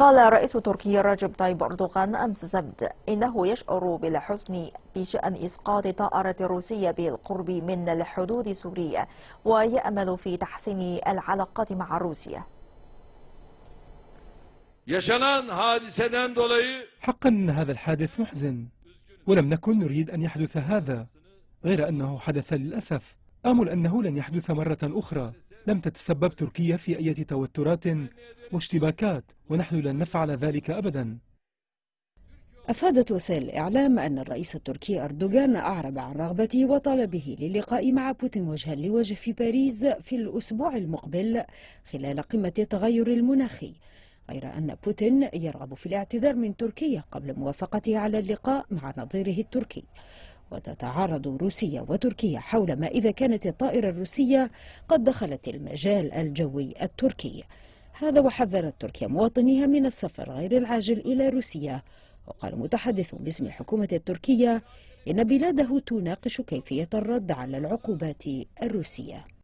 قال رئيس تركيا رجب طيب أردوغان أمس سبت إنه يشعر بالحزن بشأن إسقاط طائرة روسية بالقرب من الحدود السورية ويأمل في تحسين العلاقات مع روسيا حقا هذا الحادث محزن ولم نكن نريد أن يحدث هذا غير أنه حدث للأسف آمل أنه لن يحدث مرة أخرى لم تتسبب تركيا في أي توترات واشتباكات ونحن لن نفعل ذلك أبدا أفادت وسائل الإعلام أن الرئيس التركي أردوغان أعرب عن رغبته وطلبه للقاء مع بوتين وجها لوجه في باريس في الأسبوع المقبل خلال قمة التغير المناخي غير أن بوتين يرغب في الاعتذار من تركيا قبل موافقته على اللقاء مع نظيره التركي وتتعارض روسيا وتركيا حول ما إذا كانت الطائرة الروسية قد دخلت المجال الجوي التركي هذا وحذرت تركيا مواطنيها من السفر غير العاجل إلى روسيا وقال متحدث باسم الحكومة التركية إن بلاده تناقش كيفية الرد على العقوبات الروسية